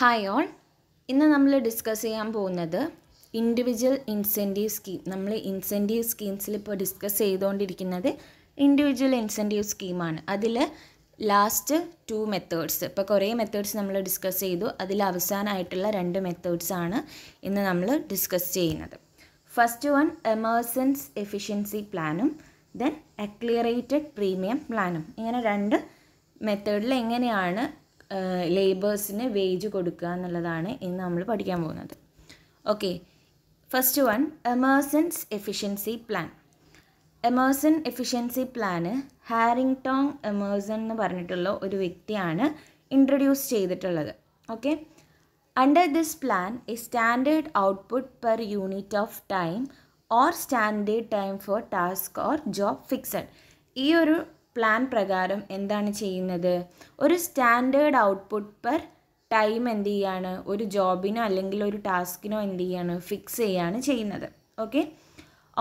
Hi all ഇന്ന് നമ്മൾ discuss ചെയ്യാൻ പോകുന്നത് ഇൻഡിവിജ്വൽ ഇൻസെൻറ്റീവ് സ്കീം നമ്മൾ ഇൻസെൻറ്റീവ് സ്കീംസിൽ ഇപ്പോൾ ഡിസ്കസ് ചെയ്തുകൊണ്ടിരിക്കുന്നത് ഇൻഡിവിജ്വൽ ഇൻസെൻറ്റീവ് സ്കീമാണ് അതിൽ ലാസ്റ്റ് ടു മെത്തേഡ്സ് ഇപ്പോൾ കുറേ മെത്തേഡ്സ് നമ്മൾ ഡിസ്കസ് ചെയ്തു അതിൽ അവസാനമായിട്ടുള്ള രണ്ട് മെത്തേഡ്സാണ് ഇന്ന് നമ്മൾ ഡിസ്കസ് ചെയ്യുന്നത് ഫസ്റ്റ് വൺ എമേഴ്സൻസ് എഫിഷ്യൻസി പ്ലാനും ദെൻ അക്ലിയറേറ്റഡ് പ്രീമിയം പ്ലാനും ഇങ്ങനെ രണ്ട് മെത്തേഡിൽ എങ്ങനെയാണ് ലേബേഴ്സിന് വേജ് കൊടുക്കുക എന്നുള്ളതാണ് ഇന്ന് നമ്മൾ പഠിക്കാൻ പോകുന്നത് okay first one Emerson's efficiency plan Emerson efficiency plan Harrington Emerson എന്ന് പറഞ്ഞിട്ടുള്ള ഒരു വ്യക്തിയാണ് ഇൻട്രൊഡ്യൂസ് ചെയ്തിട്ടുള്ളത് okay under this plan a standard output per unit of time or standard time for task or job fixed ഈ ഒരു plan പ്രകാരം എന്താണ് ചെയ്യുന്നത് ഒരു സ്റ്റാൻഡേർഡ് ഔട്ട്പുട്ട് പെർ ടൈം എന്ത് ചെയ്യാണ് ഒരു ജോബിനോ അല്ലെങ്കിൽ ഒരു ടാസ്കിനോ എന്ത് ചെയ്യാണ് ഫിക്സ് ചെയ്യാണ് ചെയ്യുന്നത് okay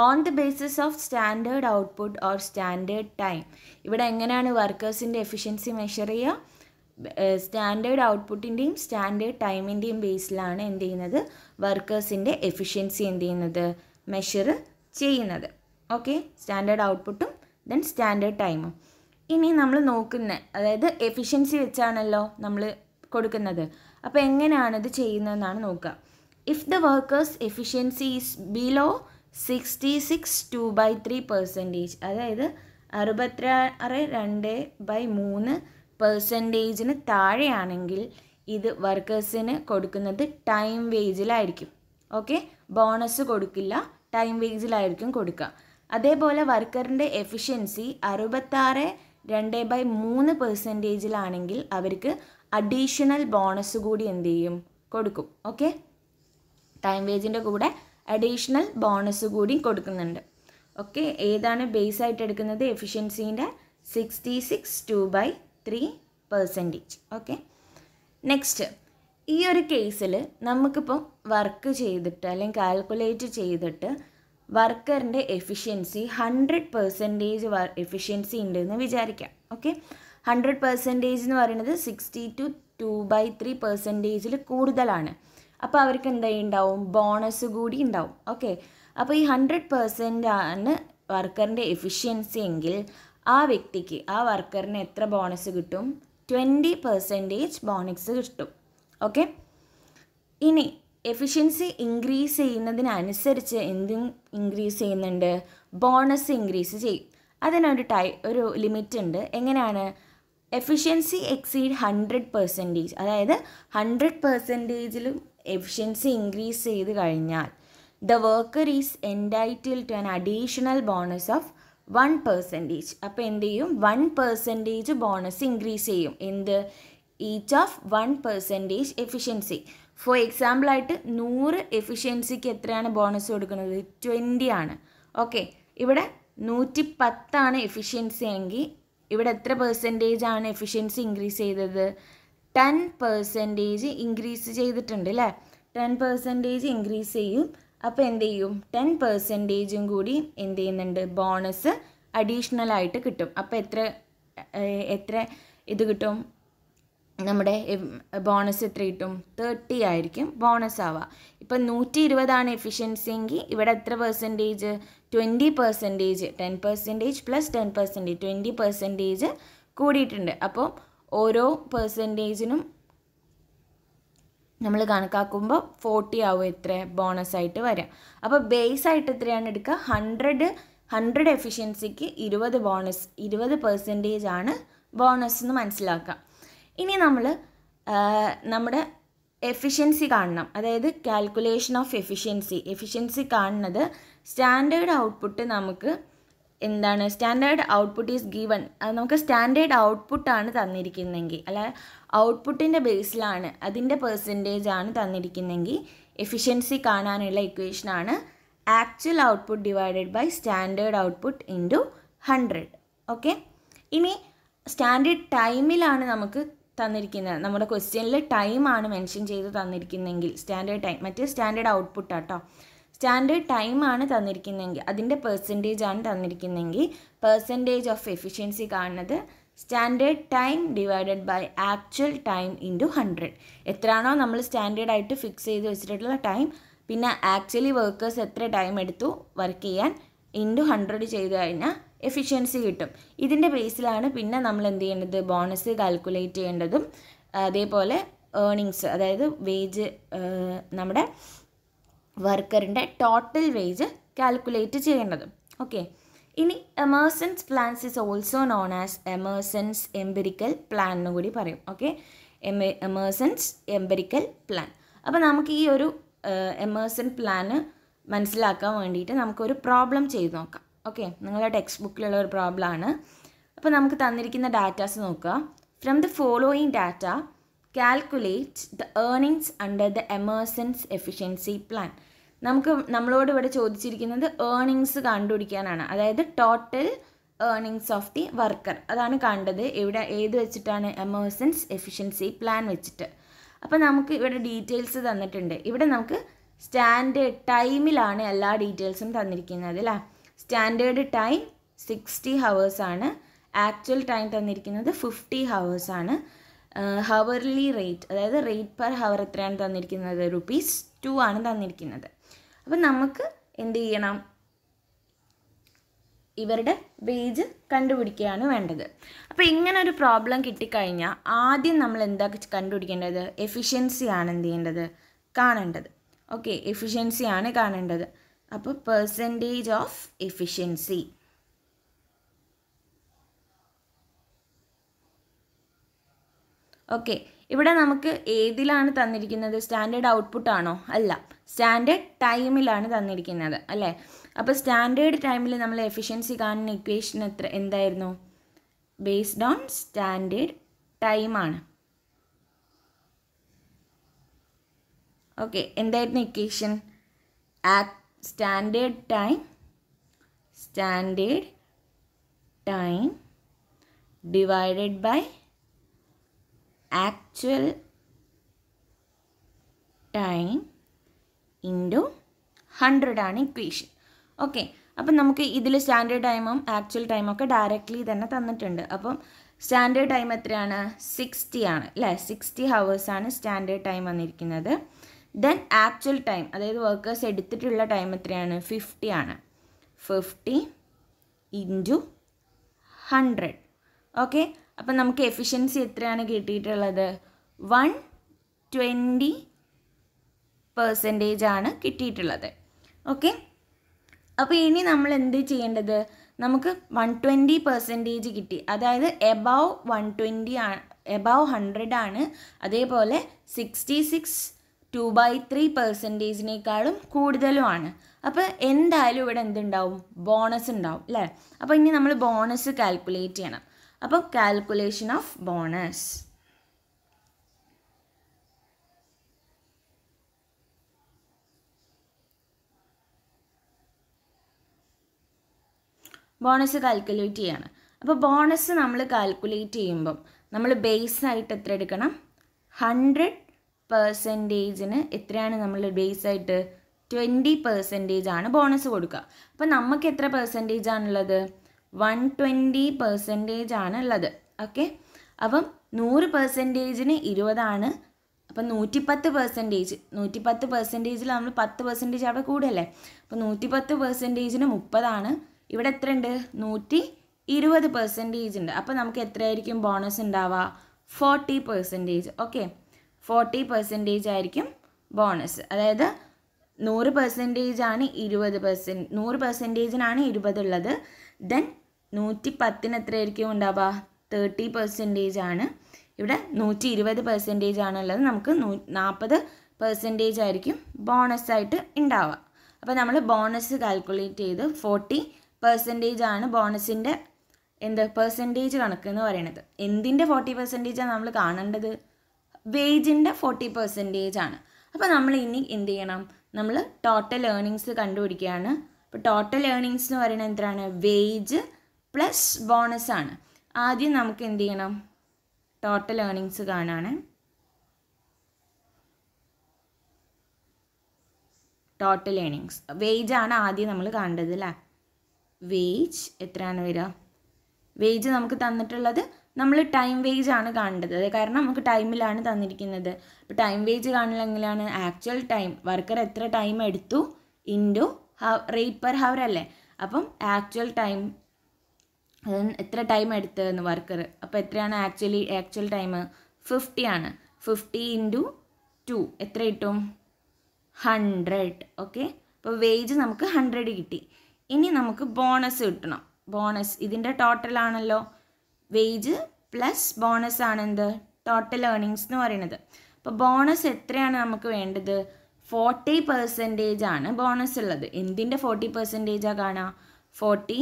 on the basis of standard output or standard time ഇവിടെ എങ്ങനെയാണ് വർക്കേഴ്സിൻ്റെ എഫിഷ്യൻസി മെഷർ ചെയ്യുക സ്റ്റാൻഡേർഡ് ഔട്ട്പുട്ടിൻ്റെയും സ്റ്റാൻഡേർഡ് ടൈമിൻ്റെയും ബേസിലാണ് എന്ത് ചെയ്യുന്നത് വർക്കേഴ്സിൻ്റെ എഫിഷ്യൻസി എന്ത് ചെയ്യുന്നത് മെഷർ ചെയ്യുന്നത് ഓക്കെ സ്റ്റാൻഡേർഡ് ഔട്ട്പുട്ടും ദെൻ സ്റ്റാൻഡേർഡ് ടൈമും ഇനി നമ്മൾ നോക്കുന്ന അതായത് എഫിഷ്യൻസി വെച്ചാണല്ലോ നമ്മൾ കൊടുക്കുന്നത് അപ്പോൾ എങ്ങനെയാണ് ഇത് ചെയ്യുന്നതെന്നാണ് നോക്കുക if the workers efficiency is below sixty six two by three percentage അതായത് അറുപത്തിയാറ് രണ്ട് ബൈ മൂന്ന് പെർസെൻറ്റേജിന് താഴെയാണെങ്കിൽ ഇത് വർക്കേഴ്സിന് കൊടുക്കുന്നത് ടൈം വേജിലായിരിക്കും ഓക്കെ ബോണസ് കൊടുക്കില്ല ടൈം വേജിലായിരിക്കും കൊടുക്കുക അതേപോലെ വർക്കറിൻ്റെ എഫിഷ്യൻസി അറുപത്താറ് രണ്ട് ബൈ മൂന്ന് പെർസെൻറ്റേജിലാണെങ്കിൽ അവർക്ക് അഡീഷണൽ ബോണസ് കൂടി എന്ത് ചെയ്യും കൊടുക്കും ഓക്കെ ടൈം വേജിൻ്റെ കൂടെ അഡീഷണൽ ബോണസ് കൂടി കൊടുക്കുന്നുണ്ട് ഓക്കെ ഏതാണ് ബേസ് ആയിട്ട് എടുക്കുന്നത് എഫിഷ്യൻസീൻ്റെ sixty six two by three percentage okay next ഈ ഒരു കേസിൽ നമുക്കിപ്പം വർക്ക് ചെയ്തിട്ട് അല്ലെങ്കിൽ കാൽക്കുലേറ്റ് ചെയ്തിട്ട് വർക്കറിൻ്റെ എഫിഷ്യൻസി ഹൺഡ്രഡ് പെർസെൻറ്റേജ് വർ എഫിഷ്യൻസി ഉണ്ടെന്ന് വിചാരിക്കാം ഓക്കെ ഹൺഡ്രഡ് പെർസെൻറ്റേജ് എന്ന് പറയുന്നത് sixty two two by three പെർസെൻറ്റേജിൽ കൂടുതലാണ് അപ്പോൾ അവർക്ക് എന്തായി ഉണ്ടാവും ബോണസ് കൂടി ഉണ്ടാവും ഓക്കെ അപ്പോൾ ഈ ഹൺഡ്രഡ് പെർസെൻ്റ് ആണ് വർക്കറിൻ്റെ എഫിഷ്യൻസി എങ്കിൽ ആ വ്യക്തിക്ക് ആ വർക്കറിന് എത്ര ബോണസ് കിട്ടും ട്വൻറ്റി പെർസെൻറ്റേജ് ബോണസ് കിട്ടും ഓക്കെ ഇനി എഫിഷ്യൻസി ഇൻക്രീസ് ചെയ്യുന്നതിനനുസരിച്ച് എന്തും ഇൻക്രീസ് ചെയ്യുന്നുണ്ട് ബോണസ് ഇൻക്രീസ് ചെയ്യും അതിനൊരു ടൈ ഒരു ലിമിറ്റ് ഉണ്ട് എങ്ങനെയാണ് എഫിഷ്യൻസി എക്സീഡ് ഹൺഡ്രഡ് പെർസെൻറ്റേജ് അതായത് ഹൺഡ്രഡ് പെർസെൻറ്റേജിലും എഫിഷ്യൻസി ഇൻക്രീസ് ചെയ്ത് കഴിഞ്ഞാൽ the worker is entitled to an additional bonus of one percentage അപ്പോൾ എന്ത് ചെയ്യും വൺ പെർസെൻറ്റേജ് ബോണസ് ഇൻക്രീസ് ചെയ്യും എന്ത് each of one percentage efficiency for ആയിട്ട് നൂറ് എഫിഷ്യൻസിക്ക് എത്രയാണ് ബോണസ് കൊടുക്കുന്നത് ട്വൻറ്റി ആണ് ഓക്കെ ഇവിടെ നൂറ്റി പത്താണ് എഫിഷ്യൻസി എങ്കിൽ ഇവിടെ എത്ര പെർസെൻറ്റേജ് ആണ് എഫിഷ്യൻസി ഇൻക്രീസ് ചെയ്തത് ടെൻ പെർസെൻറ്റേജ് ഇൻക്രീസ് ചെയ്തിട്ടുണ്ട് അല്ലേ ടെൻ പെർസെൻറ്റേജ് ഇൻക്രീസ് ചെയ്യും അപ്പോൾ എന്ത് ചെയ്യും ടെൻ പെർസെൻറ്റേജും കൂടി എന്ത് ചെയ്യുന്നുണ്ട് ബോണസ് അഡീഷണൽ ആയിട്ട് കിട്ടും അപ്പോൾ എത്ര എത്ര ഇത് കിട്ടും നമ്മുടെ ബോണസ് എത്ര കിട്ടും തേർട്ടി ആയിരിക്കും ബോണസ് ആവുക ഇപ്പം നൂറ്റി ഇരുപതാണ് എഫിഷ്യൻസി എങ്കിൽ ഇവിടെ എത്ര percentage twenty percentage ten percentage plus ten percentage twenty percentage കൂടിയിട്ടുണ്ട് അപ്പോൾ ഓരോ പെർസെൻറ്റേജിനും നമ്മൾ കണക്കാക്കുമ്പോൾ ഫോർട്ടി ആവും എത്ര ബോണസ് ആയിട്ട് വരാം അപ്പോൾ ബേസ് ആയിട്ട് എത്രയാണ് എടുക്കുക ഹൺഡ്രഡ് ഹൺഡ്രഡ് എഫിഷ്യൻസിക്ക് ഇരുപത് ബോണസ് ഇരുപത് പെർസെൻറ്റേജ് ആണ് ബോണസ് എന്ന് മനസ്സിലാക്കാം ഇനി നമ്മൾ നമ്മുടെ എഫിഷ്യൻസി കാണണം അതായത് കാൽക്കുലേഷൻ ഓഫ് എഫിഷ്യൻസി എഫിഷ്യൻസി കാണുന്നത് സ്റ്റാൻഡേർഡ് ഔട്ട്പുട്ട് നമുക്ക് എന്താണ് സ്റ്റാൻഡേർഡ് ഔട്ട്പുട്ട് ഈസ് ഗീവൺ അത് നമുക്ക് സ്റ്റാൻഡേർഡ് ഔട്ട്പുട്ടാണ് തന്നിരിക്കുന്നതെങ്കിൽ അല്ല ഔട്ട്പുട്ടിൻ്റെ ബേസിലാണ് അതിൻ്റെ പെർസെൻറ്റേജ് ആണ് തന്നിരിക്കുന്നതെങ്കിൽ എഫിഷ്യൻസി കാണാനുള്ള ഇക്വേഷനാണ് actual output divided by standard output into hundred okay ഇനി സ്റ്റാൻഡേർഡ് ടൈമിലാണ് നമുക്ക് തന്നിരിക്കുന്നത് നമ്മുടെ ക്വസ്റ്റ്യനിൽ ടൈമാണ് മെൻഷൻ ചെയ്ത് തന്നിരിക്കുന്നതെങ്കിൽ സ്റ്റാൻഡേർഡ് ടൈം മറ്റേ സ്റ്റാൻഡേർഡ് ഔട്ട്പുട്ട് ആട്ടോ സ്റ്റാൻഡേർഡ് ടൈമാണ് തന്നിരിക്കുന്നതെങ്കിൽ അതിൻ്റെ പെർസെൻറ്റേജ് ആണ് തന്നിരിക്കുന്നതെങ്കിൽ പെർസെൻറ്റേജ് ഓഫ് എഫിഷ്യൻസി കാണുന്നത് standard time divided by actual time into hundred എത്രയാണോ നമ്മൾ സ്റ്റാൻഡേർഡ് ആയിട്ട് ഫിക്സ് ചെയ്ത് വെച്ചിട്ടുള്ള ടൈം പിന്നെ ആക്ച്വലി വർക്കേഴ്സ് എത്ര ടൈം എടുത്തു വർക്ക് ചെയ്യാൻ ഇൻറ്റു ഹൺഡ്രഡ് ചെയ്ത് കഴിഞ്ഞാൽ എഫിഷ്യൻസി കിട്ടും ഇതിൻ്റെ ബേസിലാണ് പിന്നെ നമ്മൾ എന്ത് ചെയ്യേണ്ടത് ബോണസ് കാൽക്കുലേറ്റ് ചെയ്യേണ്ടതും അതേപോലെ ഏണിങ്സ് അതായത് വേജ് നമ്മുടെ വർക്കറിൻ്റെ ടോട്ടൽ വേജ് കാൽക്കുലേറ്റ് ചെയ്യേണ്ടതും ഓക്കെ ഇനി Emerson's plans is also known as Emerson's empirical plan എന്ന് കൂടി പറയും okay M Emerson's empirical plan അപ്പോൾ നമുക്ക് ഈ ഒരു എമേഴ്സൻ പ്ലാന് മനസ്സിലാക്കാൻ വേണ്ടിയിട്ട് നമുക്കൊരു പ്രോബ്ലം ചെയ്ത് നോക്കാം ഓക്കെ നിങ്ങളുടെ ടെക്സ്റ്റ് ബുക്കിലുള്ള ഒരു പ്രോബ്ലം ആണ് അപ്പോൾ നമുക്ക് തന്നിരിക്കുന്ന ഡാറ്റാസ് നോക്കുക from the following data calculate the earnings under the Emerson's efficiency plan നമുക്ക് നമ്മളോട് ഇവിടെ ചോദിച്ചിരിക്കുന്നത് ഏർണിങ്സ് കണ്ടുപിടിക്കാനാണ് അതായത് total earnings of the worker അതാണ് കണ്ടത് ഇവിടെ ഏത് വെച്ചിട്ടാണ് എമേഴ്സൻസ് എഫിഷ്യൻസി പ്ലാൻ വെച്ചിട്ട് അപ്പോൾ നമുക്ക് ഇവിടെ ഡീറ്റെയിൽസ് തന്നിട്ടുണ്ട് ഇവിടെ നമുക്ക് സ്റ്റാൻഡേർഡ് ടൈമിലാണ് എല്ലാ ഡീറ്റെയിൽസും തന്നിരിക്കുന്നത് അല്ലേ സ്റ്റാൻഡേർഡ് ടൈം സിക്സ്റ്റി ഹവേഴ്സാണ് ആക്ച്വൽ ടൈം തന്നിരിക്കുന്നത് ഫിഫ്റ്റി ഹവേഴ്സാണ് ഹവർലി റേറ്റ് അതായത് റേറ്റ് പെർ ഹവർ എത്രയാണ് തന്നിരിക്കുന്നത് റുപ്പീസ് ടു ആണ് തന്നിരിക്കുന്നത് അപ്പം നമുക്ക് എന്ത് ചെയ്യണം ഇവരുടെ വേജ് കണ്ടുപിടിക്കുകയാണ് വേണ്ടത് അപ്പോൾ ഇങ്ങനെ ഒരു പ്രോബ്ലം കിട്ടിക്കഴിഞ്ഞാൽ ആദ്യം നമ്മൾ എന്താ കണ്ടുപിടിക്കേണ്ടത് എഫിഷ്യൻസിയാണ് എന്ത് ചെയ്യേണ്ടത് കാണേണ്ടത് ഓക്കെ എഫിഷ്യൻസിയാണ് കാണേണ്ടത് അപ്പോൾ പെർസെൻറ്റേജ് ഓഫ് എഫിഷ്യൻസി ഓക്കെ ഇവിടെ നമുക്ക് ഏതിലാണ് തന്നിരിക്കുന്നത് സ്റ്റാൻഡേർഡ് ഔട്ട്പുട്ട് ആണോ അല്ല സ്റ്റാൻഡേർഡ് ടൈമിലാണ് തന്നിരിക്കുന്നത് അല്ലേ അപ്പോൾ സ്റ്റാൻഡേർഡ് ടൈമിൽ നമ്മൾ എഫിഷ്യൻസി കാണുന്ന ഇക്വേഷൻ എത്ര എന്തായിരുന്നു ബേസ്ഡ് ഓൺ സ്റ്റാൻഡേർഡ് ടൈമാണ് ഓക്കെ എന്തായിരുന്നു equation act standard time standard time divided by actual time into ഹൺഡ്രഡാണ് ഇക്വേഷൻ ഓക്കെ അപ്പം നമുക്ക് ഇതിൽ സ്റ്റാൻഡേർഡ് ടൈമും ആക്ച്വൽ ടൈമും ഒക്കെ ഡയറക്റ്റ്ലി തന്നെ തന്നിട്ടുണ്ട് അപ്പം സ്റ്റാൻഡേർഡ് ടൈം എത്രയാണ് സിക്സ്റ്റി ആണ് അല്ലേ സിക്സ്റ്റി ഹവേഴ്സാണ് സ്റ്റാൻഡേർഡ് ടൈം വന്നിരിക്കുന്നത് ദെൻ ആക്ച്വൽ ടൈം അതായത് വർക്കേഴ്സ് എടുത്തിട്ടുള്ള ടൈം എത്രയാണ് ഫിഫ്റ്റി ആണ് ഫിഫ്റ്റി ഇൻറ്റു ഹൺഡ്രഡ് ഓക്കെ അപ്പം നമുക്ക് എഫിഷ്യൻസി എത്രയാണ് കിട്ടിയിട്ടുള്ളത് വൺ ട്വൻറ്റി പെർസെൻറ്റേജ് ആണ് കിട്ടിയിട്ടുള്ളത് ഓക്കെ അപ്പോൾ ഇനി നമ്മൾ എന്ത് ചെയ്യേണ്ടത് നമുക്ക് വൺ ട്വൻറ്റി പെർസെൻറ്റേജ് കിട്ടി അതായത് എബവ് വൺ ട്വൻറ്റി ആണ് എബവ് ഹൺഡ്രഡ് ആണ് അതേപോലെ sixty six two by three പെർസെൻറ്റേജിനേക്കാളും കൂടുതലുമാണ് അപ്പോൾ എന്തായാലും ഇവിടെ എന്തുണ്ടാവും ബോണസ് ഉണ്ടാവും അല്ലേ അപ്പോൾ ഇനി നമ്മൾ ബോണസ് കാൽക്കുലേറ്റ് ചെയ്യണം അപ്പോൾ calculation of bonus bonus calculate ചെയ്യാണ് അപ്പോൾ ബോണസ് നമ്മൾ കാൽക്കുലേറ്റ് ചെയ്യുമ്പം നമ്മൾ ബേസ് ആയിട്ട് എത്ര എടുക്കണം ഹൺഡ്രഡ് പെർസെൻറ്റേജിന് എത്രയാണ് നമ്മൾ ബേസ് ആയിട്ട് ട്വൻറ്റി പെർസെൻറ്റേജ് ആണ് ബോണസ് കൊടുക്കുക അപ്പോൾ നമുക്ക് എത്ര പെർസെൻറ്റേജ് ആണുള്ളത് വൺ ട്വൻറ്റി പെർസെൻറ്റേജ് ആണ് ഉള്ളത് ഓക്കെ അപ്പം നൂറ് പെർസെൻറ്റേജിന് ഇരുപതാണ് അപ്പം നൂറ്റി പത്ത് പെർസെൻറ്റേജ് നൂറ്റി പത്ത് പെർസെൻറ്റേജിൽ നമ്മൾ പത്ത് പെർസെൻറ്റേജ് അവിടെ അപ്പം നൂറ്റി പത്ത് പെർസെൻറ്റേജിന് മുപ്പതാണ് ഇവിടെ എത്ര ഉണ്ട് നൂറ്റി ഇരുപത് പെർസെൻറ്റേജ് ഉണ്ട് അപ്പം നമുക്ക് എത്രയായിരിക്കും ബോണസ് ഉണ്ടാവുക forty percentage okay forty percentage ആയിരിക്കും ബോണസ് അതായത് നൂറ് പെർസെൻറ്റേജ് ആണ് ഇരുപത് പെർസെൻറ്റ് നൂറ് പെർസെൻറ്റേജിനാണ് ഇരുപതുള്ളത് ദെൻ നൂറ്റി പത്തിന് എത്ര ആയിരിക്കും ഉണ്ടാവുക തേർട്ടി പെർസെൻറ്റേജ് ആണ് ഇവിടെ നൂറ്റി ഇരുപത് പെർസെൻറ്റേജ് ആണുള്ളത് നമുക്ക് നൂ നാൽപ്പത് പെർസെൻറ്റേജ് ആയിരിക്കും ബോണസ് ആയിട്ട് ഉണ്ടാവുക അപ്പോൾ നമ്മൾ ബോണസ് കാൽക്കുലേറ്റ് ചെയ്ത് ഫോർട്ടി പെർസെൻറ്റേജ് ആണ് ബോണസിൻ്റെ എന്ത് പെർസെൻറ്റേജ് കണക്ക് എന്ന് പറയുന്നത് എന്തിൻ്റെ ഫോർട്ടി പെർസെൻറ്റേജാണ് നമ്മൾ കാണേണ്ടത് വേജിൻ്റെ ഫോർട്ടി പെർസെൻറ്റേജ് ആണ് അപ്പോൾ നമ്മൾ ഇനി എന്ത് ചെയ്യണം നമ്മൾ ടോട്ടൽ ഏർണിങ്സ് കണ്ടുപിടിക്കുകയാണ് അപ്പോൾ ടോട്ടൽ ഏർണിങ്സ് എന്ന് പറയുന്നത് എന്താണ് വേജ് പ്ലസ് ബോണസ് ആണ് ആദ്യം നമുക്ക് എന്ത് ചെയ്യണം ടോട്ടൽ ഏർണിങ്സ് കാണാണ് ടോട്ടൽ ഏണിങ്സ് വേജ് ആണ് ആദ്യം നമ്മൾ കാണേണ്ടത് അല്ലേ വേജ് എത്രയാണ് വരിക വേജ് നമുക്ക് തന്നിട്ടുള്ളത് നമ്മൾ ടൈം വേജ് ആണ് കാണേണ്ടത് കാരണം നമുക്ക് ടൈമിലാണ് തന്നിരിക്കുന്നത് അപ്പോൾ ടൈം വേജ് കാണില്ലെങ്കിലാണ് ആക്ച്വൽ ടൈം വർക്കർ എത്ര ടൈം എടുത്തു to hour rate per hour അല്ലേ അപ്പം ആക്ച്വൽ ടൈം എത്ര ടൈം എടുത്തതെന്ന് വർക്കർ അപ്പോൾ എത്രയാണ് ആക്ച്വലി ആക്ച്വൽ ടൈം ഫിഫ്റ്റി ആണ് ഫിഫ്റ്റി ഇൻറ്റു ടു എത്ര കിട്ടും ഹൺഡ്രഡ് ഓക്കെ അപ്പോൾ വേജ് നമുക്ക് ഹൺഡ്രഡ് കിട്ടി ഇനി നമുക്ക് ബോണസ് കിട്ടണം ബോണസ് ഇതിൻ്റെ ടോട്ടലാണല്ലോ വേജ് പ്ലസ് ബോണസ് ആണ് എന്ത് ടോട്ടൽ ഏർണിങ്സ് എന്ന് പറയുന്നത് അപ്പോൾ ബോണസ് എത്രയാണ് നമുക്ക് വേണ്ടത് ഫോർട്ടി പെർസെൻറ്റേജ് ആണ് ബോണസ് ഉള്ളത് എന്തിൻ്റെ ഫോർട്ടി പെർസെൻറ്റേജ് ആ കാണുക ഫോർട്ടി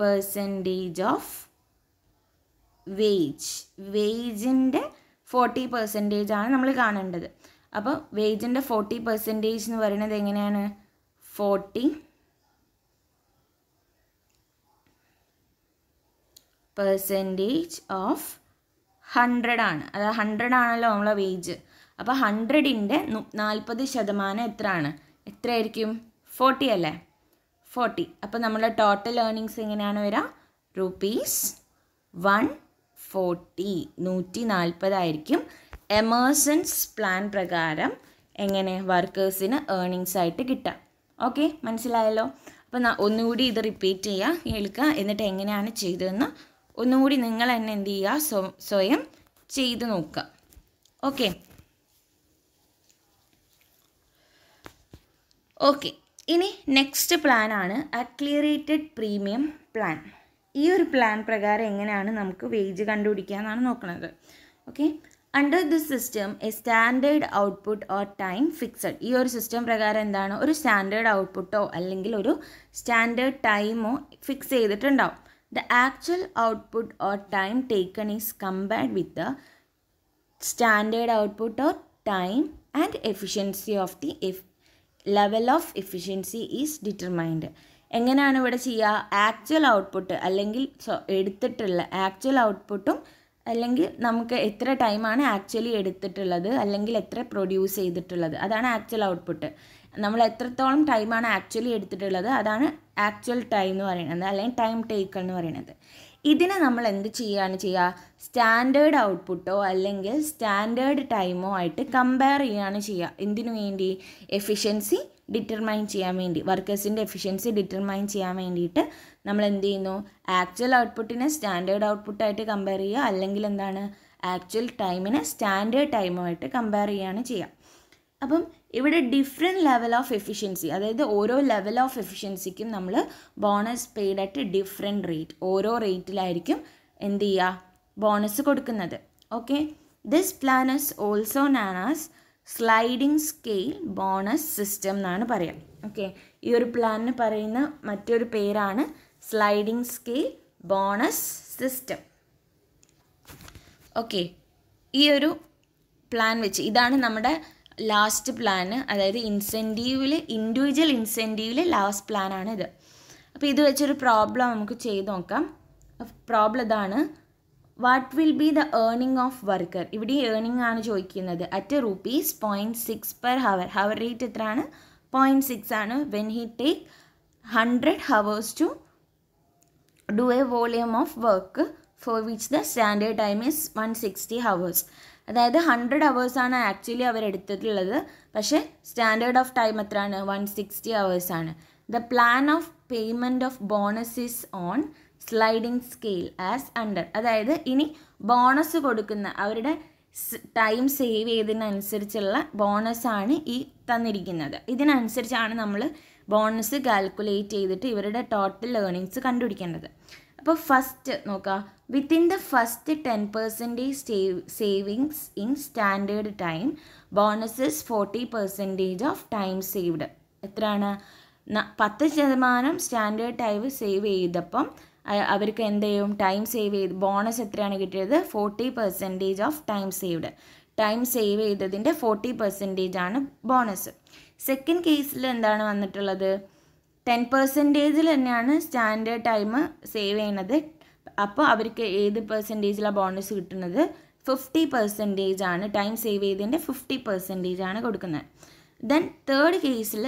പെർസെൻറ്റേജ് ഓഫ് വേജ് വേജിൻ്റെ ഫോർട്ടി പെർസെൻറ്റേജ് ആണ് നമ്മൾ കാണേണ്ടത് അപ്പോൾ വേജിൻ്റെ ഫോർട്ടി പെർസെൻറ്റേജ് എന്ന് പറയുന്നത് എങ്ങനെയാണ് ഫോർട്ടി പെർസെൻറ്റേജ് ഓഫ് ഹൺഡ്രഡ് ആണ് അതായത് ഹൺഡ്രഡ് ആണല്ലോ നമ്മളെ വേജ് അപ്പോൾ ഹൺഡ്രഡിൻ്റെ നാൽപ്പത് ശതമാനം എത്രയാണ് എത്രയായിരിക്കും ഫോർട്ടി അല്ലേ ഫോർട്ടി അപ്പോൾ നമ്മുടെ ടോട്ടൽ ഏർണിങ്സ് എങ്ങനെയാണ് വരാം റുപ്പീസ് വൺ ഫോർട്ടി നൂറ്റി നാൽപ്പതായിരിക്കും എമേഴ്സൻസ് പ്ലാൻ പ്രകാരം എങ്ങനെ വർക്കേഴ്സിന് ഏർണിങ്സ് ആയിട്ട് കിട്ടാം ഓക്കെ മനസ്സിലായല്ലോ അപ്പോൾ ഒന്നുകൂടി ഇത് റിപ്പീറ്റ് ചെയ്യുക കേൾക്കുക എന്നിട്ട് എങ്ങനെയാണ് ചെയ്തതെന്ന് ഒന്നുകൂടി നിങ്ങൾ തന്നെ എന്ത് ചെയ്യുക സ്വയം ചെയ്തു നോക്കുക ഓക്കെ ഓക്കെ ഇനി നെക്സ്റ്റ് പ്ലാനാണ് അക്ലിയറേറ്റഡ് പ്രീമിയം പ്ലാൻ ഈ ഒരു പ്ലാൻ പ്രകാരം എങ്ങനെയാണ് നമുക്ക് വേജ് കണ്ടുപിടിക്കുക എന്നാണ് നോക്കുന്നത് okay under this system a standard output or time fixed ഈ ഒരു സിസ്റ്റം പ്രകാരം എന്താണ് ഒരു സ്റ്റാൻഡേർഡ് ഔട്ട്പുട്ടോ അല്ലെങ്കിൽ ഒരു സ്റ്റാൻഡേർഡ് ടൈമോ ഫിക്സ് ചെയ്തിട്ടുണ്ടാവും The actual output or time taken is compared with the standard output or time and efficiency of the level of efficiency is determined. എങ്ങനെയാണ് ഇവിടെ ചെയ്യുക ആക്ച്വൽ ഔട്ട്പുട്ട് അല്ലെങ്കിൽ എടുത്തിട്ടുള്ള ആക്ച്വൽ ഔട്ട്പുട്ടും അല്ലെങ്കിൽ നമുക്ക് എത്ര ടൈമാണ് ആക്ച്വലി എടുത്തിട്ടുള്ളത് അല്ലെങ്കിൽ എത്ര പ്രൊഡ്യൂസ് ചെയ്തിട്ടുള്ളത് അതാണ് ആക്ച്വൽ ഔട്ട്പുട്ട് നമ്മൾ എത്രത്തോളം ടൈമാണ് ആക്ച്വലി എടുത്തിട്ടുള്ളത് അതാണ് ആക്ച്വൽ ടൈം എന്ന് പറയുന്നത് അല്ലെങ്കിൽ ടൈം ടേക്കൽ എന്ന് പറയുന്നത് ഇതിനെ നമ്മൾ എന്ത് ചെയ്യുകയാണ് ചെയ്യുക സ്റ്റാൻഡേർഡ് ഔട്ട്പുട്ടോ അല്ലെങ്കിൽ സ്റ്റാൻഡേർഡ് ടൈമോ ആയിട്ട് കമ്പയർ ചെയ്യുകയാണ് ചെയ്യുക എന്തിനു വേണ്ടി എഫിഷ്യൻസി ഡിറ്റർമൈൻ ചെയ്യാൻ വേണ്ടി വർക്കേഴ്സിൻ്റെ എഫിഷ്യൻസി ഡിറ്റർമൈൻ ചെയ്യാൻ വേണ്ടിയിട്ട് നമ്മൾ എന്ത് ചെയ്യുന്നു ആക്ച്വൽ ഔട്ട്പുട്ടിനെ സ്റ്റാൻഡേർഡ് ഔട്ട്പുട്ടായിട്ട് കമ്പയർ ചെയ്യുക അല്ലെങ്കിൽ എന്താണ് ആക്ച്വൽ ടൈമിനെ സ്റ്റാൻഡേർഡ് ടൈമുമായിട്ട് കമ്പയർ ചെയ്യുകയാണ് ചെയ്യുക അപ്പം ഇവിടെ ഡിഫറെൻ്റ് ലെവൽ ഓഫ് എഫിഷ്യൻസി അതായത് ഓരോ ലെവൽ ഓഫ് എഫിഷ്യൻസിക്കും നമ്മൾ bonus paid at different rate ഓരോ റേറ്റിലായിരിക്കും എന്ത് ചെയ്യുക ബോണസ് കൊടുക്കുന്നത് okay this plan is also known as sliding sliding scale bonus system എന്നാണ് പറയാം ഓക്കെ ഈ ഒരു പ്ലാനിന് പറയുന്ന മറ്റൊരു പേരാണ് sliding scale bonus system okay ഈ ഒരു പ്ലാൻ വെച്ച് ഇതാണ് നമ്മുടെ ലാസ്റ്റ് പ്ലാന് അതായത് ഇൻസെൻറ്റീവിൽ ഇൻഡിവിജ്വൽ ഇൻസെൻറ്റീവിൽ ലാസ്റ്റ് പ്ലാനാണ് ഇത് അപ്പോൾ ഇത് വെച്ചൊരു പ്രോബ്ലം നമുക്ക് ചെയ്ത് നോക്കാം പ്രോബ്ലം ഇതാണ് what will be the earning of worker ഇവിടെ ഏർണിംഗ് ആണ് ചോദിക്കുന്നത് at rupees point six per hour hour rate എത്രയാണ് പോയിൻറ്റ് സിക്സ് ആണ് when he take hundred hours to do a volume of work for which the standard time is one sixty hours അതായത് hundred അവേഴ്സാണ് actually അവർ എടുത്തിട്ടുള്ളത് പക്ഷേ standard of time എത്രയാണ് one sixty അവേഴ്സാണ് the plan of payment of bonus on sliding scale as under അതായത് ഇനി bonus കൊടുക്കുന്ന അവരുടെ ടൈം സേവ് ചെയ്തതിനനുസരിച്ചുള്ള ബോണസാണ് ഈ തന്നിരിക്കുന്നത് ഇതിനനുസരിച്ചാണ് നമ്മൾ ബോണസ് കാൽക്കുലേറ്റ് ചെയ്തിട്ട് ഇവരുടെ ടോട്ടൽ ലേണിങ്സ് കണ്ടുപിടിക്കേണ്ടത് അപ്പോൾ ഫസ്റ്റ് നോക്കുക within the Within the first savings in standard time bonuses forty percentage of time saved എത്രയാണ് പത്ത് ശതമാനം സ്റ്റാൻഡേർഡ് ടൈം സേവ് ചെയ്തപ്പം അവർക്ക് എന്ത് ചെയ്യും ടൈം സേവ് ചെയ്ത് ബോണസ് എത്രയാണ് കിട്ടിയത് forty percentage of time saved time save ചെയ്തതിൻ്റെ ഫോർട്ടി പെർസെൻറ്റേജ് ആണ് ബോണസ് സെക്കൻഡ് കേസിൽ എന്താണ് വന്നിട്ടുള്ളത് ടെൻ പെർസെൻറ്റേജിൽ തന്നെയാണ് സ്റ്റാൻഡേർഡ് ടൈം സേവ് ചെയ്യണത് അപ്പോൾ അവർക്ക് ഏത് പെർസെൻറ്റേജിലാണ് ബോണസ് കിട്ടുന്നത് ഫിഫ്റ്റി പെർസെൻറ്റേജ് ആണ് ടൈം സേവ് ചെയ്തതിൻ്റെ ഫിഫ്റ്റി പെർസെൻറ്റേജ് ആണ് കൊടുക്കുന്നത് ദെൻ തേർഡ് കേസിൽ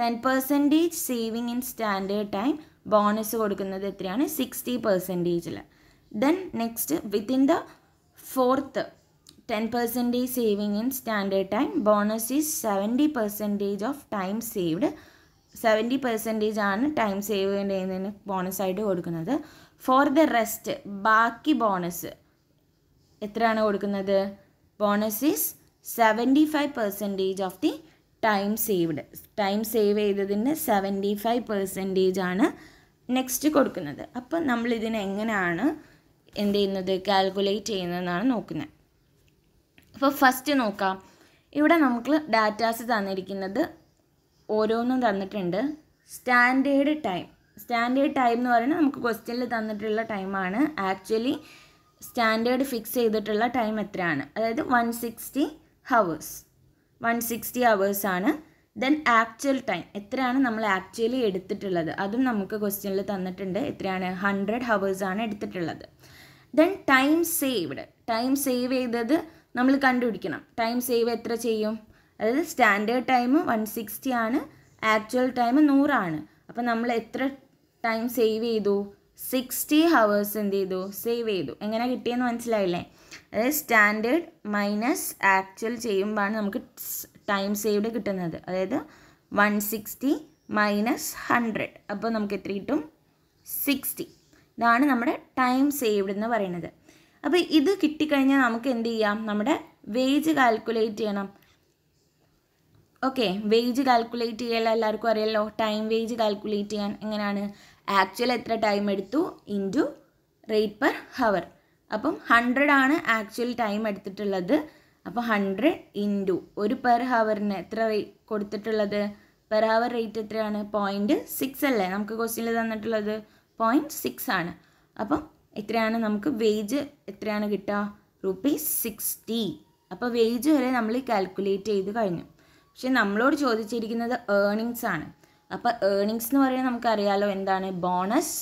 ten percentage saving in standard time bonus കൊടുക്കുന്നത് എത്രയാണ് സിക്സ്റ്റി പെർസെൻറ്റേജിൽ then next within the fourth ten percentage saving in standard time bonus is seventy percentage of time saved seventy percentage ആണ് time save ചെയ്യുന്നതിന് bonus ആയിട്ട് കൊടുക്കുന്നത് for the rest ബാക്കി bonus എത്രയാണ് കൊടുക്കുന്നത് bonus is seventy five percentage of the time saved time save ചെയ്തതിന് seventy five percentage ആണ് next കൊടുക്കുന്നത് അപ്പം നമ്മൾ ഇതിനെ എങ്ങനെയാണ് എന്ത് ചെയ്യുന്നത് കാൽക്കുലേറ്റ് ചെയ്യുന്നതെന്നാണ് നോക്കുന്നത് അപ്പോൾ ഫസ്റ്റ് നോക്കാം ഇവിടെ നമുക്ക് ഡാറ്റാസ് തന്നിരിക്കുന്നത് ഓരോന്നും തന്നിട്ടുണ്ട് സ്റ്റാൻഡേർഡ് ടൈം സ്റ്റാൻഡേർഡ് ടൈം എന്ന് പറയുന്നത് നമുക്ക് ക്വസ്റ്റ്യനിൽ തന്നിട്ടുള്ള ടൈമാണ് ആക്ച്വലി സ്റ്റാൻഡേർഡ് ഫിക്സ് ചെയ്തിട്ടുള്ള ടൈം എത്രയാണ് അതായത് one sixty hours one sixty ഹവേഴ്സാണ് ദെൻ ആക്ച്വൽ ടൈം എത്രയാണ് നമ്മൾ ആക്ച്വലി എടുത്തിട്ടുള്ളത് അതും നമുക്ക് ക്വസ്റ്റ്യനിൽ തന്നിട്ടുണ്ട് എത്രയാണ് ഹൺഡ്രഡ് ഹവേഴ്സാണ് എടുത്തിട്ടുള്ളത് then time saved time save ചെയ്തത് നമ്മൾ കണ്ടുപിടിക്കണം ടൈം സേവ് എത്ര ചെയ്യും അതായത് സ്റ്റാൻഡേർഡ് ടൈം വൺ സിക്സ്റ്റി ആണ് ആക്ച്വൽ ടൈം നൂറാണ് അപ്പോൾ നമ്മൾ എത്ര ടൈം സേവ് ചെയ്തു സിക്സ്റ്റി ഹവേഴ്സ് എന്ത് ചെയ്തു സേവ് ചെയ്തു എങ്ങനെ കിട്ടിയെന്ന് മനസ്സിലായില്ലേ അതായത് സ്റ്റാൻഡേർഡ് മൈനസ് ആക്ച്വൽ ചെയ്യുമ്പോഴാണ് നമുക്ക് ടൈം സേവ്ഡ് കിട്ടുന്നത് അതായത് വൺ സിക്സ്റ്റി മൈനസ് ഹൺഡ്രഡ് അപ്പോൾ നമുക്ക് എത്ര കിട്ടും സിക്സ്റ്റി ഇതാണ് നമ്മുടെ ടൈം സേവ്ഡ് എന്ന് പറയുന്നത് അപ്പോൾ ഇത് കിട്ടിക്കഴിഞ്ഞാൽ നമുക്ക് എന്ത് ചെയ്യാം നമ്മുടെ വേജ് കാൽക്കുലേറ്റ് ചെയ്യണം ഓക്കെ വേജ് കാൽക്കുലേറ്റ് ചെയ്യാൻ എല്ലാവർക്കും അറിയാമല്ലോ ടൈം വേജ് കാൽക്കുലേറ്റ് ചെയ്യാൻ എങ്ങനെയാണ് ആക്ച്വൽ എത്ര ടൈം എടുത്തു ഇൻറ്റു റേറ്റ് പെർ ഹവർ അപ്പം ഹൺഡ്രഡ് ആണ് ആക്ച്വൽ ടൈം എടുത്തിട്ടുള്ളത് അപ്പോൾ ഹൺഡ്രഡ് ഇൻറ്റു ഒരു പെർ ഹവറിന് എത്ര കൊടുത്തിട്ടുള്ളത് പെർ ഹവർ റേറ്റ് എത്രയാണ് പോയിൻറ്റ് സിക്സ് അല്ലേ നമുക്ക് ക്വസ്റ്റ്യനിൽ തന്നിട്ടുള്ളത് പോയിൻറ്റ് സിക്സ് ആണ് അപ്പം എത്രയാണ് നമുക്ക് വേജ് എത്രയാണ് കിട്ടുക റുപ്പീസ് സിക്സ്റ്റി അപ്പോൾ വേജ് വരെ നമ്മൾ കാൽക്കുലേറ്റ് ചെയ്ത് കഴിഞ്ഞു പക്ഷെ നമ്മളോട് ചോദിച്ചിരിക്കുന്നത് ഏണിങ്സ് ആണ് അപ്പോൾ ഏർണിങ്സ് എന്ന് പറയുന്നത് നമുക്കറിയാലോ എന്താണ് ബോണസ്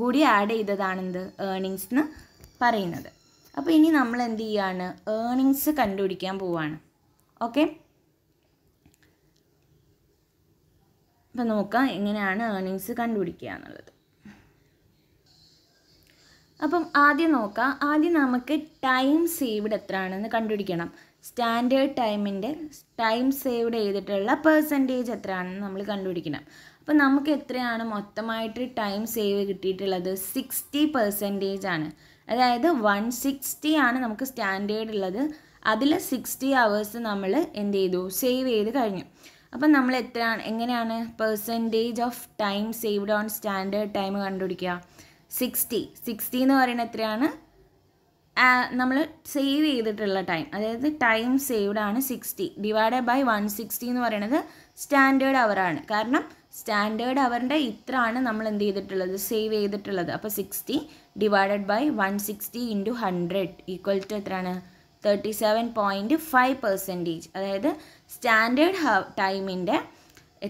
കൂടി ആഡ് ചെയ്തതാണെന്ത് ഏർണിങ്സ് എന്ന് പറയുന്നത് അപ്പോൾ ഇനി നമ്മൾ എന്ത് ചെയ്യാണ് ഏർണിങ്സ് കണ്ടുപിടിക്കാൻ പോവാണ് ഓക്കെ അപ്പോൾ നോക്കാം എങ്ങനെയാണ് ഏർണിങ്സ് കണ്ടുപിടിക്കുക എന്നുള്ളത് അപ്പം ആദ്യം നോക്കാം ആദ്യം നമുക്ക് ടൈം സേവ്ഡ് എത്രയാണെന്ന് കണ്ടുപിടിക്കണം സ്റ്റാൻഡേർഡ് ടൈമിൻ്റെ ടൈം സേവ്ഡ് ചെയ്തിട്ടുള്ള പെർസെൻറ്റേജ് എത്രയാണെന്ന് നമ്മൾ കണ്ടുപിടിക്കണം അപ്പോൾ നമുക്ക് എത്രയാണ് മൊത്തമായിട്ട് ടൈം സേവ് കിട്ടിയിട്ടുള്ളത് സിക്സ്റ്റി പെർസെൻറ്റേജ് ആണ് അതായത് വൺ സിക്സ്റ്റി ആണ് നമുക്ക് സ്റ്റാൻഡേർഡ് ഉള്ളത് അതിൽ സിക്സ്റ്റി അവേഴ്സ് നമ്മൾ എന്ത് ചെയ്തു സേവ് ചെയ്ത് കഴിഞ്ഞു അപ്പം നമ്മൾ എത്രയാണ് എങ്ങനെയാണ് percentage of time saved on standard time കണ്ടുപിടിക്കുക സിക്സ്റ്റി സിക്സ്റ്റി എന്ന് പറയുന്നത് എത്രയാണ് നമ്മൾ സേവ് ചെയ്തിട്ടുള്ള ടൈം അതായത് ടൈം സേവ്ഡ് ആണ് sixty divide by one sixty എന്ന് പറയുന്നത് സ്റ്റാൻഡേർഡ് അവറാണ് കാരണം സ്റ്റാൻഡേർഡ് അവറിൻ്റെ ഇത്രയാണ് നമ്മൾ എന്ത് ചെയ്തിട്ടുള്ളത് സേവ് ചെയ്തിട്ടുള്ളത് അപ്പോൾ sixty divide by one sixty into hundred equal to എത്രയാണ് thirty seven point five percentage അതായത് സ്റ്റാൻഡേർഡ് ടൈമിൻ്റെ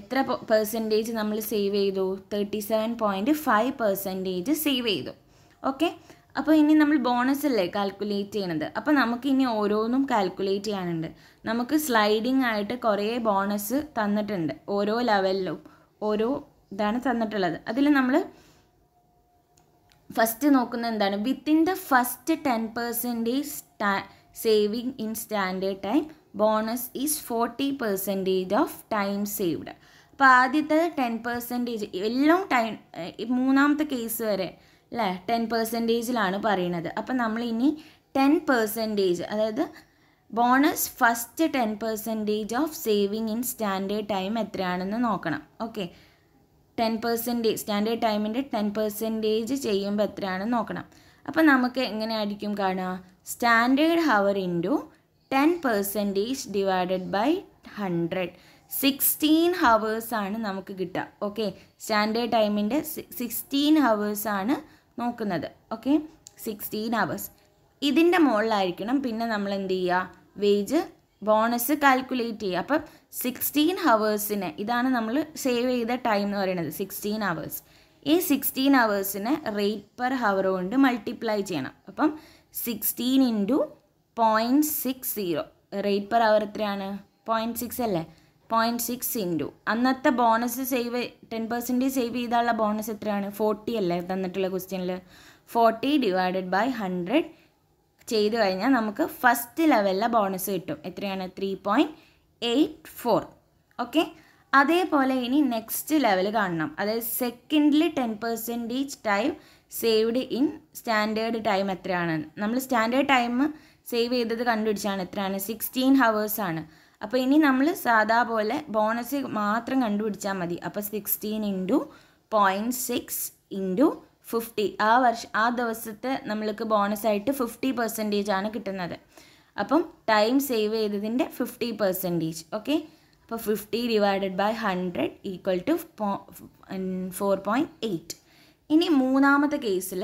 എത്ര പെർസെൻറ്റേജ് നമ്മൾ സേവ് ചെയ്തു thirty seven point five percentage save ചെയ്തു ഓക്കെ അപ്പോൾ ഇനി നമ്മൾ ബോണസ് അല്ലേ കാൽക്കുലേറ്റ് ചെയ്യണത് അപ്പോൾ നമുക്ക് ഇനി ഓരോന്നും കാൽക്കുലേറ്റ് ചെയ്യാനുണ്ട് നമുക്ക് സ്ലൈഡിംഗ് ആയിട്ട് കുറേ ബോണസ് തന്നിട്ടുണ്ട് ഓരോ ലെവലിലും ഓരോ ഇതാണ് തന്നിട്ടുള്ളത് അതിൽ നമ്മൾ ഫസ്റ്റ് നോക്കുന്നത് എന്താണ് within the first ten percentage saving in standard time bonus is forty percentage of time saved അപ്പോൾ ആദ്യത്തെ ടെൻ പെർസെൻറ്റേജ് എല്ലാം ടൈം മൂന്നാമത്തെ കേസ് വരെ അല്ലേ ടെൻ പെർസെൻറ്റേജിലാണ് പറയുന്നത് അപ്പം നമ്മളിനി ടെൻ പെർസെൻറ്റേജ് അതായത് bonus first ten percentage of saving in standard time എത്രയാണെന്ന് നോക്കണം ഓക്കെ ടെൻ പെർസെൻറ്റേജ് സ്റ്റാൻഡേർഡ് ടൈമിൻ്റെ ടെൻ പെർസെൻറ്റേജ് ചെയ്യുമ്പോൾ എത്രയാണെന്ന് നോക്കണം അപ്പം നമുക്ക് എങ്ങനെയായിരിക്കും കാണുക standard hour into ten percentage divided by hundred sixteen ഹവേഴ്സാണ് നമുക്ക് കിട്ടുക ഓക്കെ സ്റ്റാൻഡേർഡ് ടൈമിൻ്റെ സിക്സ്റ്റീൻ ഹവേഴ്സാണ് ആണ് നോക്കുന്നത് ഓക്കെ സിക്സ്റ്റീൻ അവേഴ്സ് ഇതിൻ്റെ മുകളിലായിരിക്കണം പിന്നെ നമ്മൾ എന്ത് ചെയ്യുക വേജ് ബോണസ് കാൽക്കുലേറ്റ് ചെയ്യുക അപ്പം സിക്സ്റ്റീൻ ഹവേഴ്സിന് ഇതാണ് നമ്മൾ സേവ് ചെയ്ത ടൈം എന്ന് പറയുന്നത് സിക്സ്റ്റീൻ അവേഴ്സ് ഈ സിക്സ്റ്റീൻ ഹവേഴ്സിന് റേറ്റ് പെർ ഹവർ കൊണ്ട് മൾട്ടിപ്ലൈ ചെയ്യണം അപ്പം sixteen into point six zero rate per hour എത്രയാണ് പോയിൻറ്റ് സിക്സ് അല്ലേ പോയിൻറ്റ് സിക്സ് ഇൻറ്റു അന്നത്തെ bonus save ten percentage save ചെയ്താലുള്ള ബോണസ് എത്രയാണ് ഫോർട്ടി അല്ലേ തന്നിട്ടുള്ള ക്വസ്റ്റ്യനിൽ ഫോർട്ടി ഡിവൈഡഡ് ബൈ ഹൺഡ്രഡ് ചെയ്ത് കഴിഞ്ഞാൽ നമുക്ക് ഫസ്റ്റ് ലെവലിലെ ബോണസ് കിട്ടും എത്രയാണ് three point eight four okay അതേപോലെ ഇനി നെക്സ്റ്റ് ലെവൽ കാണണം അതായത് സെക്കൻഡിൽ ten percentage time saved in standard time എത്രയാണ് നമ്മൾ സ്റ്റാൻഡേർഡ് ടൈം സേവ് ചെയ്തത് കണ്ടുപിടിച്ചാണ് എത്രയാണ് സിക്സ്റ്റീൻ ഹവേഴ്സാണ് അപ്പോൾ ഇനി നമ്മൾ സാധാ പോലെ ബോണസ് മാത്രം കണ്ടുപിടിച്ചാൽ മതി അപ്പോൾ sixteen into point six into fifty ആ വർഷം ആ ദിവസത്തെ നമ്മൾക്ക് ബോണസായിട്ട് ഫിഫ്റ്റി പെർസെൻറ്റേജ് ആണ് കിട്ടുന്നത് അപ്പം ടൈം സേവ് ചെയ്തതിൻ്റെ ഫിഫ്റ്റി പെർസെൻറ്റേജ് ഓക്കെ അപ്പോൾ fifty divided by hundred equal to four point eight ഇനി മൂന്നാമത്തെ കേസിൽ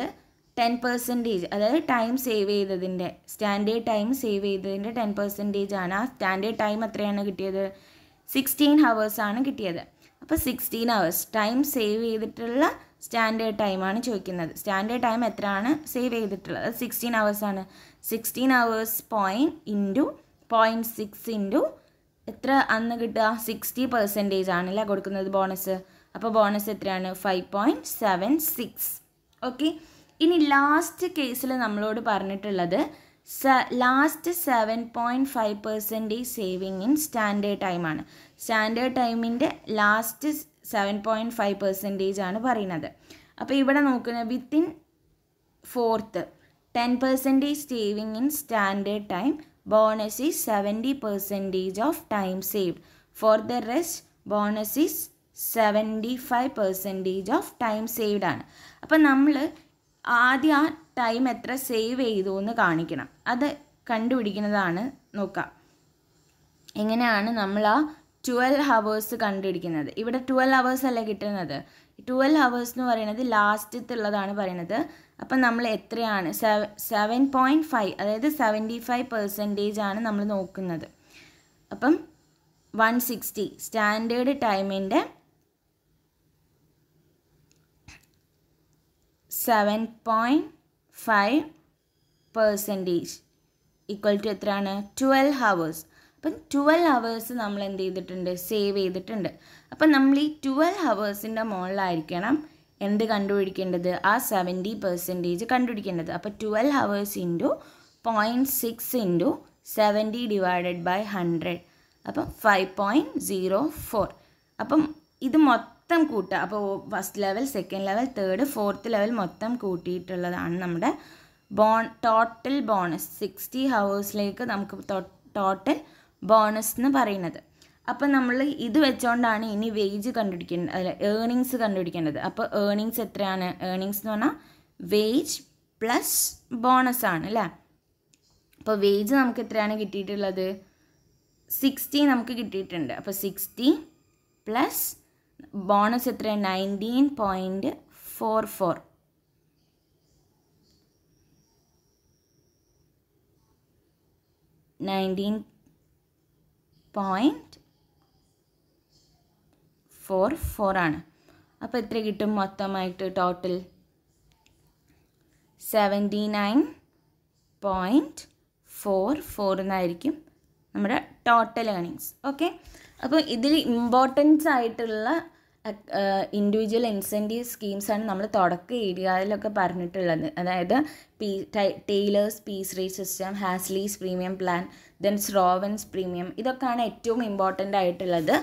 ടെൻ പെർസെൻറ്റേജ് അതായത് ടൈം സേവ് ചെയ്തതിൻ്റെ സ്റ്റാൻഡേർഡ് ടൈം സേവ് ചെയ്തതിൻ്റെ ടെൻ പെർസെൻറ്റേജ് ആണ് ആ സ്റ്റാൻഡേർഡ് ടൈം എത്രയാണ് കിട്ടിയത് സിക്സ്റ്റീൻ ഹവേഴ്സാണ് കിട്ടിയത് അപ്പോൾ സിക്സ്റ്റീൻ ഹവേഴ്സ് ടൈം സേവ് ചെയ്തിട്ടുള്ള സ്റ്റാൻഡേർഡ് ടൈമാണ് ചോദിക്കുന്നത് സ്റ്റാൻഡേർഡ് ടൈം എത്ര ആണ് സേവ് ചെയ്തിട്ടുള്ളത് അത് സിക്സ്റ്റീൻ ഹവേഴ്സാണ് sixteen hours point into point six into എത്ര അന്ന് കിട്ടുക സിക്സ്റ്റി പെർസെൻറ്റേജ് ആണല്ലേ കൊടുക്കുന്നത് ബോണസ് അപ്പോൾ ബോണസ് എത്രയാണ് five point seven six okay ഇനി ലാസ്റ്റ് കേസിൽ നമ്മളോട് പറഞ്ഞിട്ടുള്ളത് സ last seven point five percentage saving in standard ടൈമാണ് സ്റ്റാൻഡേർഡ് ടൈമിൻ്റെ last seven point five percentage ആണ് പറയുന്നത് അപ്പോൾ ഇവിടെ നോക്കുന്നത് within fourth ten percentage saving in standard time bonus is seventy percentage of time saved for the rest bonus is seventy five percentage of time saved ആണ് അപ്പോൾ നമ്മൾ ആദ്യം ആ ടൈം എത്ര സേവ് ചെയ്തു എന്ന് കാണിക്കണം അത് കണ്ടുപിടിക്കുന്നതാണ് നോക്കാം എങ്ങനെയാണ് നമ്മൾ ആ ട്വൽവ് ഹവേഴ്സ് കണ്ടുപിടിക്കുന്നത് ഇവിടെ ട്വൽവ് ഹവേഴ്സ് അല്ല കിട്ടുന്നത് ട്വൽവ് ഹവേഴ്സ് എന്ന് പറയുന്നത് ലാസ്റ്റത്തുള്ളതാണ് പറയുന്നത് അപ്പം നമ്മൾ എത്രയാണ് സെവൻ പോയിൻറ്റ് ഫൈവ് അതായത് സെവൻറ്റി ഫൈവ് പെർസെൻറ്റേജ് ആണ് നമ്മൾ നോക്കുന്നത് അപ്പം വൺ സിക്സ്റ്റി സ്റ്റാൻഡേർഡ് ടൈമിൻ്റെ seven point five percentage equal to എത്രയാണ് ട്വൽവ് ഹവേഴ്സ് അപ്പം ട്വൽവ് ഹവേഴ്സ് നമ്മൾ എന്ത് ചെയ്തിട്ടുണ്ട് സേവ് ചെയ്തിട്ടുണ്ട് അപ്പം നമ്മൾ ഈ ട്വൽവ് ഹവേഴ്സിൻ്റെ മുകളിലായിരിക്കണം എന്ത് കണ്ടുപിടിക്കേണ്ടത് ആ സെവൻറ്റി പെർസെൻറ്റേജ് കണ്ടുപിടിക്കേണ്ടത് അപ്പോൾ twelve hours into point six into seventy divided by hundred അപ്പം ഫൈവ് പോയിൻറ്റ് സീറോ ഫോർ അപ്പം ഇത് മൊത്തം മൊത്തം കൂട്ടുക അപ്പോൾ first level second level third fourth level മൊത്തം കൂട്ടിയിട്ടുള്ളതാണ് നമ്മുടെ ബോൺ ടോട്ടൽ ബോണസ് സിക്സ്റ്റി ഹവേഴ്സിലേക്ക് നമുക്ക് ടോട്ടൽ ബോണസ് എന്ന് പറയുന്നത് അപ്പം നമ്മൾ ഇത് വെച്ചുകൊണ്ടാണ് ഇനി വേജ് കണ്ടുപിടിക്കേണ്ടത് അല്ല ഏർണിങ്സ് കണ്ടുപിടിക്കേണ്ടത് അപ്പോൾ ഏർണിങ്സ് എത്രയാണ് ഏർണിങ്സ് എന്ന് പറഞ്ഞാൽ വേജ് പ്ലസ് ബോണസ് ആണ് അല്ലേ അപ്പോൾ വേജ് നമുക്ക് എത്രയാണ് കിട്ടിയിട്ടുള്ളത് സിക്സ്റ്റി നമുക്ക് കിട്ടിയിട്ടുണ്ട് അപ്പോൾ സിക്സ്റ്റി പ്ലസ് ബോണസ് എത്ര nineteen point four four nineteen point four four ആണ് അപ്പോൾ എത്ര കിട്ടും മൊത്തമായിട്ട് total seventy nine point four four എന്നായിരിക്കും നമ്മുടെ ടോട്ടൽ ഏണിങ്സ് ഓക്കെ അപ്പോൾ ഇതിൽ ഇമ്പോർട്ടൻസ് ആയിട്ടുള്ള ഇൻഡിവിജ്വൽ ഇൻസെൻറ്റീവ് സ്കീംസാണ് നമ്മൾ തുടക്ക ഏരിയയിലൊക്കെ പറഞ്ഞിട്ടുള്ളത് അതായത് പീ Taylor's piece rate system Halsey's premium plan then Rowan's premium ഇതൊക്കെയാണ് ഏറ്റവും ഇമ്പോർട്ടൻ്റ് ആയിട്ടുള്ളത്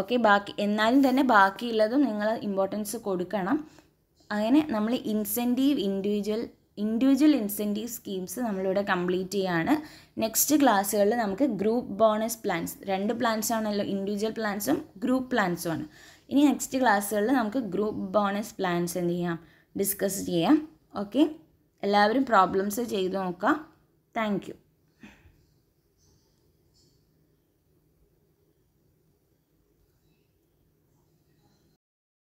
ഓക്കെ ബാക്കി എന്നാലും തന്നെ ബാക്കിയുള്ളതും നിങ്ങൾ ഇമ്പോർട്ടൻസ് കൊടുക്കണം അങ്ങനെ നമ്മൾ incentive individual individual incentive schemes നമ്മളിവിടെ കംപ്ലീറ്റ് ചെയ്യാണ് നെക്സ്റ്റ് ക്ലാസ്സുകളിൽ നമുക്ക് ഗ്രൂപ്പ് ബോണസ് പ്ലാൻസ് രണ്ട് പ്ലാൻസ് ആണല്ലോ ഇൻഡിവിജ്വൽ പ്ലാൻസും ഗ്രൂപ്പ് പ്ലാൻസും ആണ് ഇനി നെക്സ്റ്റ് ക്ലാസ്സുകളിൽ നമുക്ക് ഗ്രൂപ്പ് ബോണസ് പ്ലാൻസ് എന്ത് ചെയ്യാം ഡിസ്കസ് ചെയ്യാം ഓക്കെ എല്ലാവരും പ്രോബ്ലംസ് ചെയ്ത് നോക്കാം താങ്ക്